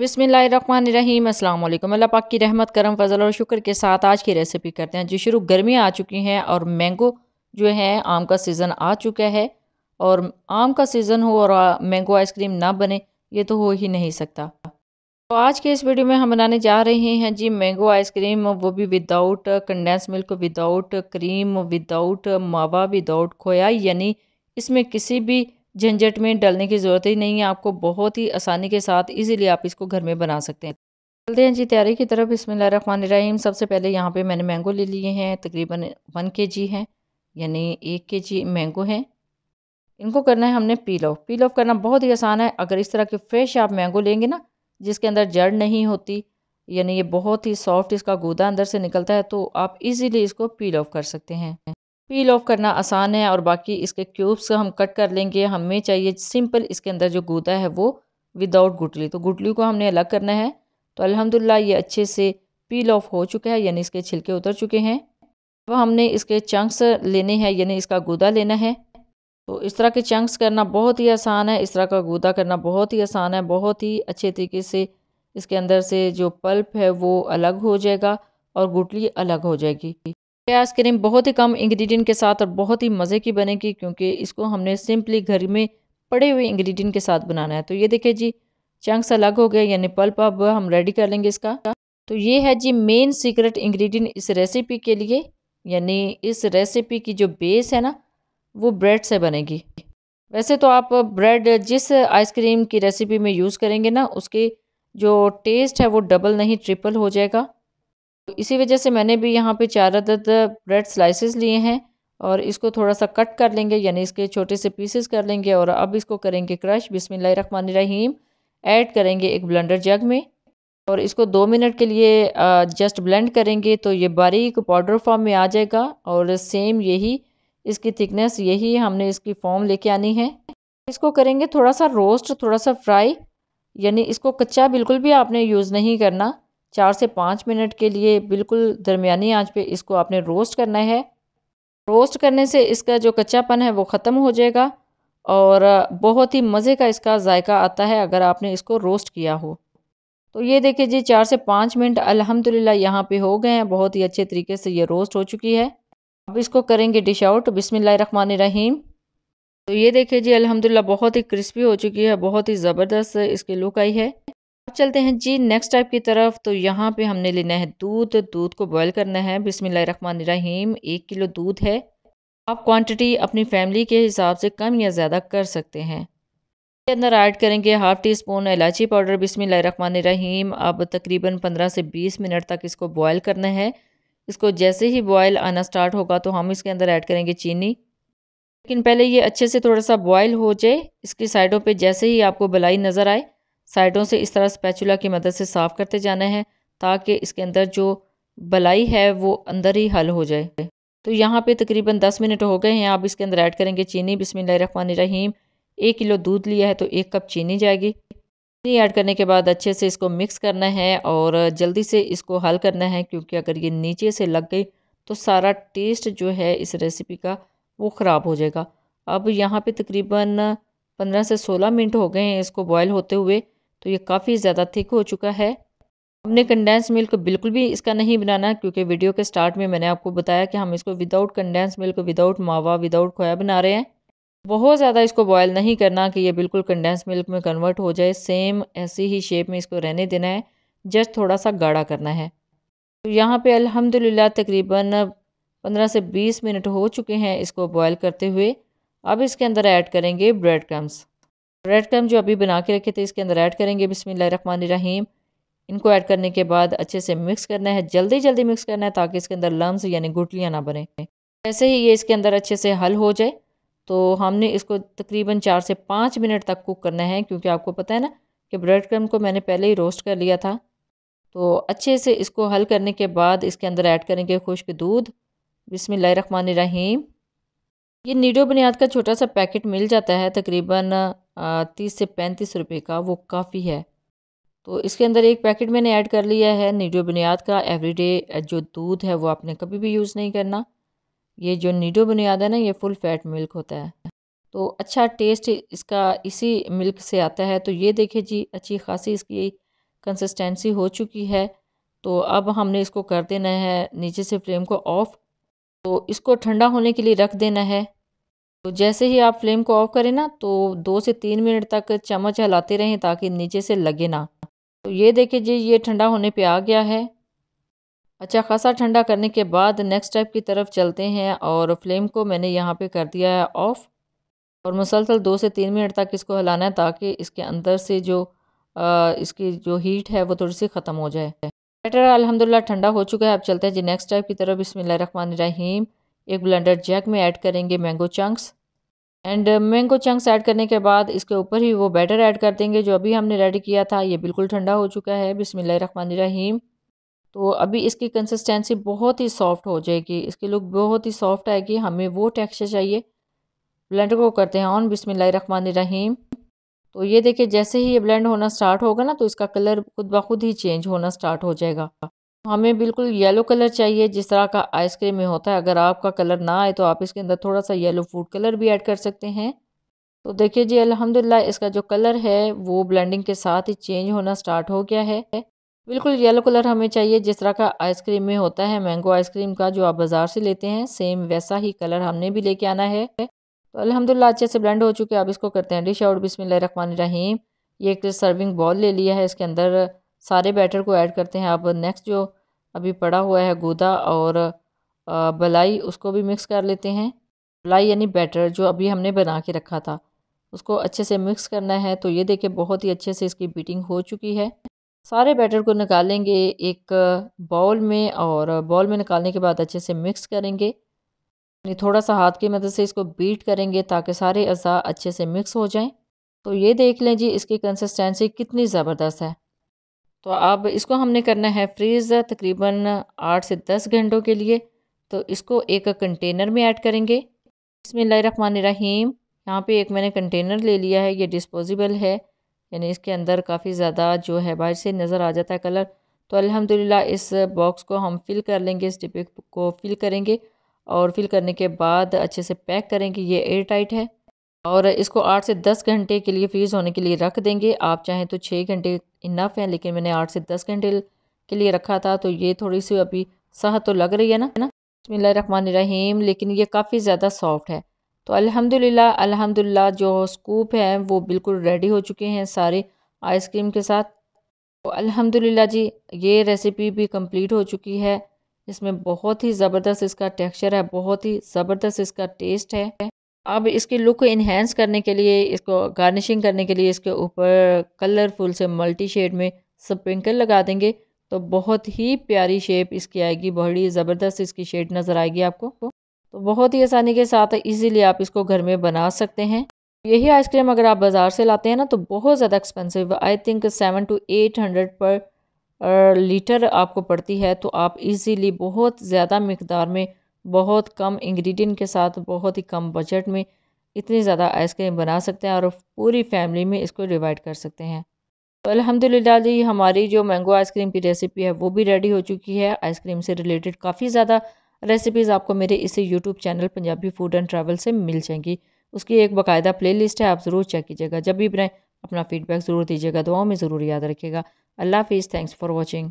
बिसमीम अल्लाम अल्लाह पाक की रहमत करम फजल और शुक्र के साथ आज की रेसिपी करते हैं जी शुरू गर्मी आ चुकी हैं और मैंगो जो है आम का सीज़न आ चुका है और आम का सीज़न हो और मैंगो आइसक्रीम ना बने ये तो हो ही नहीं सकता तो आज के इस वीडियो में हम बनाने जा रहे हैं जी मैंगो आइसक्रीम वो भी without condense milk without cream without mawa without khoya यानी इसमें किसी भी झंझट में डलने की ज़रूरत ही नहीं है आपको बहुत ही आसानी के साथ इजीली आप इसको घर में बना सकते हैं चलते हैं जी तैयारी की तरफ रहीम सबसे पहले यहाँ पे मैंने मैंगो ले लिए हैं तकरीबन वन के जी हैं यानी एक के जी मैंगो हैं इनको करना है हमने पील ऑफ पील ऑफ करना बहुत ही आसान है अगर इस तरह के फ्रेश आप मैंगो लेंगे ना जिसके अंदर जड़ नहीं होती यानी ये बहुत ही सॉफ्ट इसका गूदा अंदर से निकलता है तो आप इजीली इसको पील ऑफ कर सकते हैं पील ऑफ करना आसान है और बाकी इसके क्यूब्स हम कट कर लेंगे हमें चाहिए सिंपल इसके अंदर जो गूदा है वो विदाउट गुटली तो गुटली को हमने अलग करना है तो अल्हम्दुलिल्लाह ये अच्छे से पील ऑफ हो चुका है यानी इसके छिलके उतर चुके हैं अब तो हमने इसके चंक्स लेने हैं यानी इसका गूदा लेना है तो इस तरह के चंक्स करना बहुत ही आसान है इस तरह का गूदा करना बहुत ही आसान है बहुत ही अच्छे तरीके से इसके अंदर से जो पल्प है वो अलग हो जाएगा और गुटली अलग हो जाएगी ये आइसक्रीम बहुत ही कम इंग्रेडिएंट के साथ और बहुत ही मज़े की बनेगी क्योंकि इसको हमने सिंपली घर में पड़े हुए इंग्रेडिएंट के साथ बनाना है तो ये देखिए जी चंक्स अलग हो गए यानी पल्प अब हम रेडी कर लेंगे इसका तो ये है जी मेन सीक्रेट इंग्रेडिएंट इस रेसिपी के लिए यानी इस रेसिपी की जो बेस है ना वो ब्रेड से बनेगी वैसे तो आप ब्रेड जिस आइसक्रीम की रेसिपी में यूज़ करेंगे ना उसके जो टेस्ट है वो डबल नहीं ट्रिपल हो जाएगा इसी वजह से मैंने भी यहाँ पे चार अदद ब्रेड स्लाइसेस लिए हैं और इसको थोड़ा सा कट कर लेंगे यानी इसके छोटे से पीसेस कर लेंगे और अब इसको करेंगे क्रश रहीम ऐड करेंगे एक ब्लेंडर जग में और इसको दो मिनट के लिए जस्ट ब्लेंड करेंगे तो ये बारीक पाउडर फॉर्म में आ जाएगा और सेम यही इसकी थिकनेस यही हमने इसकी फॉर्म लेके आनी है इसको करेंगे थोड़ा सा रोस्ट थोड़ा सा फ्राई यानी इसको कच्चा बिल्कुल भी आपने यूज़ नहीं करना चार से पाँच मिनट के लिए बिल्कुल दरमियानी आंच पे इसको आपने रोस्ट करना है रोस्ट करने से इसका जो कच्चापन है वो ख़त्म हो जाएगा और बहुत ही मज़े का इसका जायका आता है अगर आपने इसको रोस्ट किया हो तो ये देखिए जी चार से पाँच मिनट अल्हम्दुलिल्लाह यहाँ पे हो गए हैं बहुत ही अच्छे तरीके से ये रोस्ट हो चुकी है अब इसको करेंगे डिश आउट बिसमिल्ल रहीम तो ये देखिए जी अल्हम्दुलिल्लाह बहुत ही क्रिस्पी हो चुकी है बहुत ही ज़बरदस्त इसकी लुक आई है चलते हैं जी नेक्स्ट टाइप की तरफ तो यहाँ पे हमने लेना है दूध दूध को बॉईल करना है बिसमीम एक किलो दूध है आप क्वांटिटी अपनी फैमिली के हिसाब से कम या ज़्यादा कर सकते हैं इसके अंदर ऐड करेंगे हाफ़ टी स्पून इलायची पाउडर बिसमीम अब तकरीबन पंद्रह से बीस मिनट तक इसको बॉयल करना है इसको जैसे ही बॉयल आना स्टार्ट होगा तो हम इसके अंदर ऐड करेंगे चीनी लेकिन पहले ये अच्छे से थोड़ा सा बॉयल हो जाए इसकी साइडों पे जैसे ही आपको बलाई नज़र आए साइडों से इस तरह स्पैचुला की मदद से साफ़ करते जाना है ताकि इसके अंदर जो बलाई है वो अंदर ही हल हो जाए तो यहाँ पे तकरीबन दस मिनट हो गए हैं आप इसके अंदर ऐड करेंगे चीनी रहीम एक किलो दूध लिया है तो एक कप चीनी जाएगी चीनी ऐड करने के बाद अच्छे से इसको मिक्स करना है और जल्दी से इसको हल करना है क्योंकि अगर ये नीचे से लग गई तो सारा टेस्ट जो है इस रेसिपी का वो ख़राब हो जाएगा अब यहाँ पर तकरीबन पंद्रह से सोलह मिनट हो गए हैं इसको बॉयल होते हुए तो ये काफ़ी ज़्यादा थिक हो चुका है हमने कंडेंस मिल्क बिल्कुल भी इसका नहीं बनाना क्योंकि वीडियो के स्टार्ट में मैंने आपको बताया कि हम इसको without condense milk without mawa without khoya बना रहे हैं बहुत ज़्यादा इसको बॉयल नहीं करना कि ये बिल्कुल कंडेंस मिल्क में कन्वर्ट हो जाए सेम ऐसी ही शेप में इसको रहने देना है जस्ट थोड़ा सा गाढ़ा करना है तो यहाँ पे अल्हम्दुलिल्लाह तकरीबन पंद्रह से बीस मिनट हो चुके हैं इसको बॉयल करते हुए अब इसके अंदर ऐड करेंगे ब्रेड क्रम्स रेड क्रम जो अभी बना के रखे थे इसके अंदर ऐड करेंगे बिसमीम इनको ऐड करने के बाद अच्छे से मिक्स करना है जल्दी जल्दी मिक्स करना है ताकि इसके अंदर लम्स यानी गुटलियाँ ना बने जैसे ही ये इसके अंदर अच्छे से हल हो जाए तो हमने इसको तकरीबन चार से पाँच मिनट तक कुक करना है क्योंकि आपको पता है ना कि ब्रेड क्रम को मैंने पहले ही रोस्ट कर लिया था तो अच्छे से इसको हल करने के बाद इसके अंदर ऐड करेंगे खुश्क दूध रहीम ये नीडो बुनियाद का छोटा सा पैकेट मिल जाता है तकरीबन तीस से पैंतीस रुपए का वो काफ़ी है तो इसके अंदर एक पैकेट मैंने ऐड कर लिया है नीडो बुनियाद का एवरीडे जो दूध है वो आपने कभी भी यूज़ नहीं करना ये जो नीडो बुनियाद है ना ये फुल फैट मिल्क होता है तो अच्छा टेस्ट इसका इसी मिल्क से आता है तो ये देखिए जी अच्छी खासी इसकी कंसिस्टेंसी हो चुकी है तो अब हमने इसको कर देना है नीचे से फ्लेम को ऑफ़ तो इसको ठंडा होने के लिए रख देना है तो जैसे ही आप फ्लेम को ऑफ करें ना तो दो से तीन मिनट तक चम्मच हिलाते रहें ताकि नीचे से लगे ना तो ये देखिए जी ये ठंडा होने पे आ गया है अच्छा खासा ठंडा करने के बाद नेक्स्ट स्टेप की तरफ चलते हैं और फ्लेम को मैंने यहाँ पे कर दिया है ऑफ़ और मुसलसल दो से तीन मिनट तक इसको हिलाना है ताकि इसके अंदर से जो आ, इसकी जो हीट है वो थोड़ी सी ख़त्म हो जाए बैटर अलहमदिल्ला ठंडा हो चुका है अब चलते हैं जी नेक्स्ट टाइप की तरफ रहीम एक ब्लेंडर जैक में ऐड करेंगे mango chunks and uh, mango chunks add करने के बाद इसके ऊपर ही वो बैटर ऐड कर देंगे जो अभी हमने रेडी किया था ये बिल्कुल ठंडा हो चुका है बिसमीम तो अभी इसकी कंसिस्टेंसी बहुत ही सॉफ्ट हो जाएगी इसकी लुक बहुत ही सॉफ्ट आएगी हमें वो टेक्सचर चाहिए ब्लेंडर को करते हैं ऑन रहीम तो ये देखिए जैसे ही ये ब्लेंड होना स्टार्ट होगा ना तो इसका कलर खुद ब खुद ही चेंज होना स्टार्ट हो जाएगा हमें बिल्कुल येलो कलर चाहिए जिस तरह का आइसक्रीम में होता है अगर आपका कलर ना आए तो आप इसके अंदर थोड़ा सा येलो फूड कलर भी ऐड कर सकते हैं तो देखिए जी अल्हम्दुलिल्लाह इसका जो कलर है वो ब्लेंडिंग के साथ ही चेंज होना स्टार्ट हो गया है बिल्कुल येलो कलर हमें चाहिए जिस तरह का आइसक्रीम में होता है मैंगो आइसक्रीम का जो आप बाज़ार से लेते हैं सेम वैसा ही कलर हमने भी लेके आना है तो अलहमदिल्ला अच्छे से ब्लेंड हो चुके हैं अब इसको करते हैं डिश आउट बिसमिल्ल रहीम ये एक सर्विंग बॉल ले लिया है इसके अंदर सारे बैटर को ऐड करते हैं अब नेक्स्ट जो अभी पड़ा हुआ है गोदा और बलाई उसको भी मिक्स कर लेते हैं बलाई यानी बैटर जो अभी हमने बना के रखा था उसको अच्छे से मिक्स करना है तो ये देखिए बहुत ही अच्छे से इसकी बीटिंग हो चुकी है सारे बैटर को निकालेंगे एक बाउल में और बाउल में निकालने के बाद अच्छे से मिक्स करेंगे यानी थोड़ा सा हाथ की मदद से इसको बीट करेंगे ताकि सारे अज़ा अच्छे से मिक्स हो जाएं तो ये देख लें जी इसकी कंसिस्टेंसी कितनी ज़बरदस्त है तो अब इसको हमने करना है फ्रीज़ तकरीबन आठ से दस घंटों के लिए तो इसको एक कंटेनर में ऐड करेंगे इसमें रहीम यहाँ पे एक मैंने कंटेनर ले लिया है ये डिस्पोजिबल है यानी इसके अंदर काफ़ी ज़्यादा जो है बाहर से नज़र आ जाता है कलर तो अल्हम्दुलिल्लाह इस बॉक्स को हम फिल कर लेंगे इस डिब्बे को फिल करेंगे और फिल करने के बाद अच्छे से पैक करेंगे ये एयर टाइट है और इसको आठ से दस घंटे के लिए फ्रीज़ होने के लिए रख देंगे आप चाहें तो छः घंटे इनफ हैं लेकिन मैंने आठ से दस घंटे के लिए रखा था तो ये थोड़ी सी अभी सह तो लग रही है ना ना बसमान रहीम लेकिन ये काफ़ी ज़्यादा सॉफ्ट है तो अल्हम्दुलिल्लाह अल्हम्दुलिल्लाह जो स्कूप है वो बिल्कुल रेडी हो चुके हैं सारे आइसक्रीम के साथ तो अल्हम्दुलिल्लाह जी ये रेसिपी भी कंप्लीट हो चुकी है इसमें बहुत ही ज़बरदस्त इसका टेक्सचर है बहुत ही ज़बरदस्त इसका टेस्ट है अब इसकी लुक को इन्हेंस करने के लिए इसको गार्निशिंग करने के लिए इसके ऊपर कलरफुल से मल्टी शेड में स्प्रिंकल लगा देंगे तो बहुत ही प्यारी शेप इसकी आएगी बड़ी ज़बरदस्त इसकी शेड नज़र आएगी आपको तो बहुत ही आसानी के साथ इजीली आप इसको घर में बना सकते हैं यही आइसक्रीम अगर आप बाज़ार से लाते हैं ना तो बहुत ज़्यादा expensive I think seven to eight hundred per litre आपको पड़ती है तो आप इजीली बहुत ज़्यादा मकदार में बहुत कम इंग्रेडिएंट के साथ बहुत ही कम बजट में इतनी ज़्यादा आइसक्रीम बना सकते हैं और पूरी फैमिली में इसको डिवाइड कर सकते हैं तो अलहमदिल्ला जी हमारी जो मैंगो आइसक्रीम की रेसिपी है वो भी रेडी हो चुकी है आइसक्रीम से रिलेटेड काफ़ी ज़्यादा रेसिपीज़ आपको मेरे इसी YouTube channel Punjabi food and travel से मिल जाएंगी उसकी एक बाकायदा प्ले है आप ज़रूर चेक कीजिएगा जब भी बनाएँ अपना फीडबैक ज़रूर दीजिएगा दुआओं में ज़रूर याद रखिएगा अल्लाह हाफिज़ थैंक्स फॉर वॉचिंग